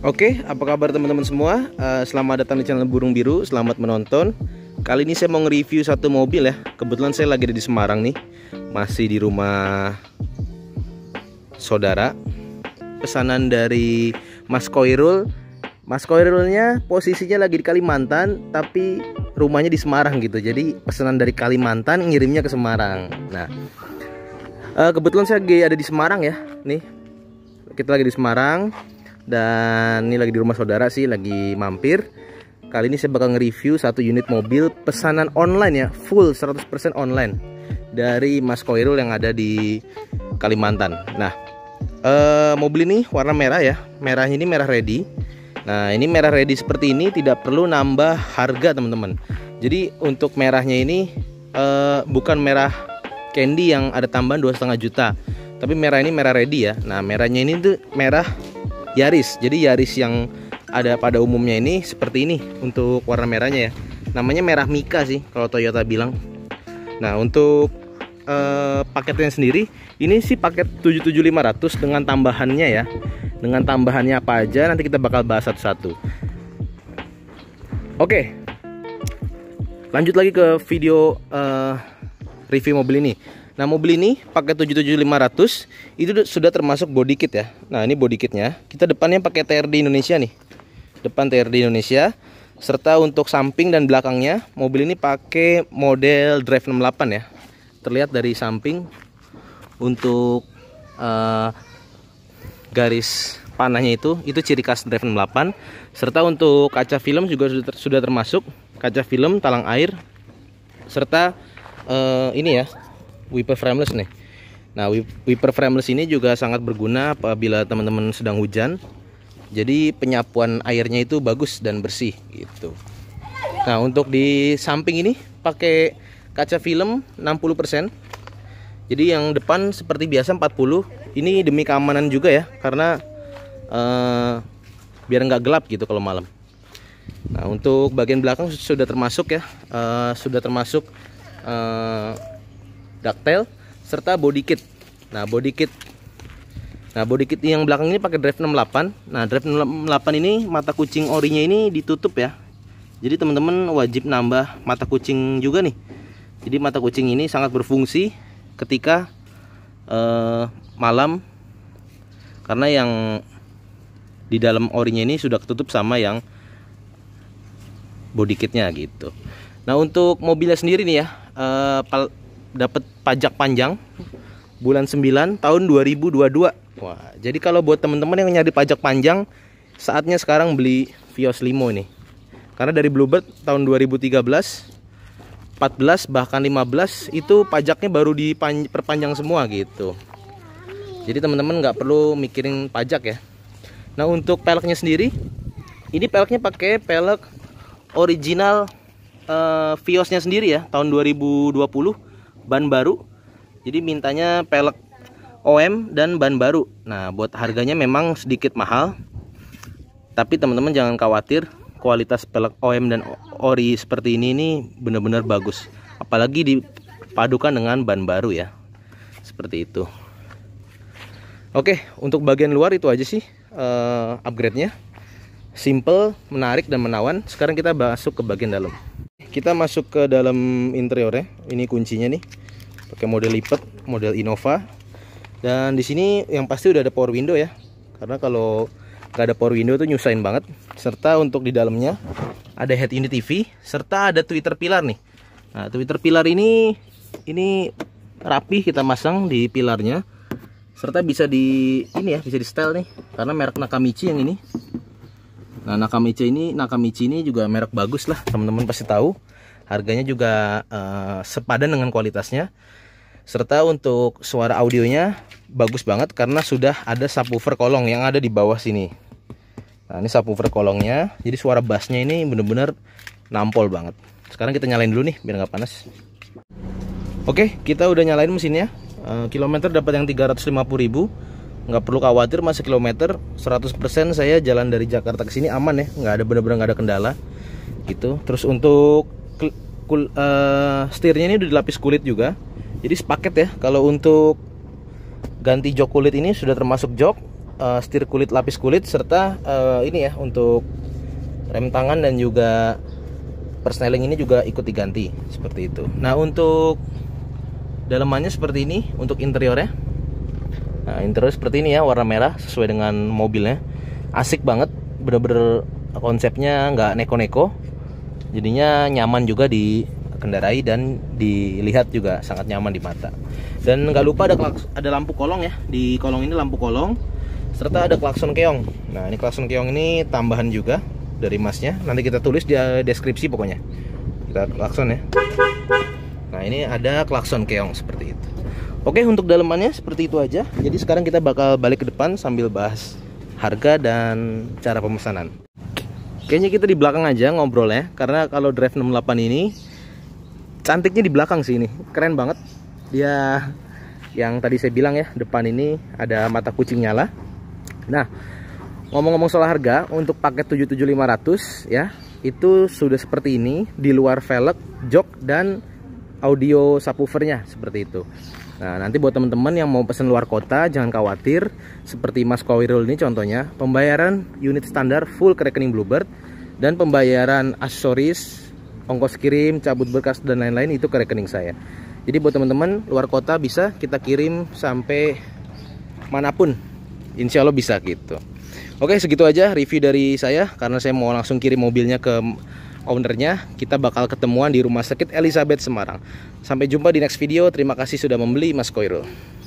Oke, apa kabar teman-teman semua? Uh, selamat datang di channel Burung Biru, selamat menonton. Kali ini saya mau nge-review satu mobil ya. Kebetulan saya lagi ada di Semarang nih, masih di rumah saudara. Pesanan dari Mas Koirul. Mas Koirulnya posisinya lagi di Kalimantan, tapi rumahnya di Semarang gitu. Jadi pesanan dari Kalimantan ngirimnya ke Semarang. Nah, uh, kebetulan saya lagi ada di Semarang ya, nih. Kita lagi di Semarang dan ini lagi di rumah saudara sih lagi mampir kali ini saya bakal nge-review satu unit mobil pesanan online ya full 100% online dari Mas Koirul yang ada di Kalimantan nah eh, mobil ini warna merah ya merah ini merah ready nah ini merah ready seperti ini tidak perlu nambah harga teman-teman jadi untuk merahnya ini eh, bukan merah candy yang ada tambahan 2,5 juta tapi merah ini merah ready ya nah merahnya ini tuh merah Yaris. Jadi Yaris yang ada pada umumnya ini seperti ini untuk warna merahnya ya. Namanya merah mika sih kalau Toyota bilang. Nah, untuk eh, paketnya sendiri ini sih paket 77500 dengan tambahannya ya. Dengan tambahannya apa aja nanti kita bakal bahas satu-satu. Oke. Lanjut lagi ke video eh, review mobil ini. Nah mobil ini pakai 77500 itu sudah termasuk body kit ya. Nah ini body kitnya. Kita depannya pakai TRD Indonesia nih. Depan TRD Indonesia. Serta untuk samping dan belakangnya mobil ini pakai model Drive 68 ya. Terlihat dari samping untuk uh, garis panahnya itu itu ciri khas Drive 68. Serta untuk kaca film juga sudah, sudah termasuk kaca film, talang air serta uh, ini ya wiper frameless nih nah wiper frameless ini juga sangat berguna apabila teman-teman sedang hujan jadi penyapuan airnya itu bagus dan bersih gitu nah untuk di samping ini pakai kaca film 60% jadi yang depan seperti biasa 40 ini demi keamanan juga ya karena eh, biar nggak gelap gitu kalau malam nah untuk bagian belakang sudah termasuk ya eh, sudah termasuk eh, ductile serta body kit. Nah, body kit Nah, body kit yang belakang ini pakai drive 68. Nah, drive 68 ini mata kucing orinya ini ditutup ya. Jadi teman-teman wajib nambah mata kucing juga nih. Jadi mata kucing ini sangat berfungsi ketika eh, malam karena yang di dalam orinya ini sudah ketutup sama yang body kitnya gitu. Nah, untuk mobilnya sendiri nih ya, eh, dapat pajak panjang bulan 9 tahun 2022. Wah, jadi kalau buat teman-teman yang nyari pajak panjang, saatnya sekarang beli Vios Limo ini. Karena dari Bluebird tahun 2013, 14 bahkan 15 itu pajaknya baru diperpanjang semua gitu. Jadi teman-teman nggak perlu mikirin pajak ya. Nah, untuk peleknya sendiri, ini peleknya pakai pelek original uh, Viosnya sendiri ya tahun 2020 ban baru jadi mintanya pelek OM dan ban baru nah buat harganya memang sedikit mahal tapi teman-teman jangan khawatir kualitas pelek OM dan ori seperti ini ini benar-benar bagus apalagi dipadukan dengan ban baru ya seperti itu oke untuk bagian luar itu aja sih uh, upgrade-nya simple menarik dan menawan sekarang kita masuk ke bagian dalam kita masuk ke dalam interiornya ini kuncinya nih pakai model lipat model Innova dan di sini yang pasti udah ada power window ya karena kalau nggak ada power window tuh nyusahin banget serta untuk di dalamnya ada head unit TV serta ada twitter pilar nih nah twitter pilar ini ini rapi kita masang di pilarnya serta bisa di ini ya bisa di style nih karena merek Nakamichi yang ini Nah, Nakamichi ini Nakamichi ini juga merek bagus lah, teman-teman pasti tahu. Harganya juga uh, sepadan dengan kualitasnya. Serta untuk suara audionya bagus banget karena sudah ada subwoofer kolong yang ada di bawah sini. Nah, ini subwoofer kolongnya. Jadi suara bassnya ini bener-bener nampol banget. Sekarang kita nyalain dulu nih biar nggak panas. Oke, kita udah nyalain mesinnya. Eh, kilometer dapat yang 350.000 nggak perlu khawatir masih kilometer 100% saya jalan dari Jakarta ke sini aman ya nggak ada bener-bener nggak ada kendala gitu terus untuk kul, uh, setirnya ini udah dilapis kulit juga jadi sepaket ya kalau untuk ganti jok kulit ini sudah termasuk jok uh, setir kulit lapis kulit serta uh, ini ya untuk rem tangan dan juga persneling ini juga ikut diganti seperti itu nah untuk dalamannya seperti ini untuk interiornya nah interior seperti ini ya warna merah sesuai dengan mobilnya asik banget bener-bener konsepnya nggak neko-neko jadinya nyaman juga di kendarai dan dilihat juga sangat nyaman di mata dan nggak lupa ada ada lampu kolong ya di kolong ini lampu kolong serta ada klakson keong nah ini klakson keong ini tambahan juga dari masnya nanti kita tulis di eh, deskripsi pokoknya kita klakson ya nah ini ada klakson keong seperti itu Oke untuk dalemannya seperti itu aja Jadi sekarang kita bakal balik ke depan sambil bahas harga dan cara pemesanan Kayaknya kita di belakang aja ngobrol ya Karena kalau Drive 68 ini Cantiknya di belakang sih ini Keren banget Dia yang tadi saya bilang ya Depan ini ada mata kucing nyala Nah Ngomong-ngomong soal harga Untuk paket 77500 ya Itu sudah seperti ini Di luar velg, jok, dan audio subwoofernya Seperti itu Nah, nanti buat teman-teman yang mau pesen luar kota, jangan khawatir. Seperti Mas Kowirul ini contohnya, pembayaran unit standar full ke rekening Bluebird dan pembayaran aksesoris, ongkos kirim, cabut berkas dan lain-lain itu ke rekening saya. Jadi buat teman-teman luar kota bisa kita kirim sampai manapun. Insya Allah bisa gitu. Oke, segitu aja review dari saya karena saya mau langsung kirim mobilnya ke ownernya kita bakal ketemuan di Rumah Sakit Elizabeth Semarang. Sampai jumpa di next video. Terima kasih sudah membeli Mas Koirul.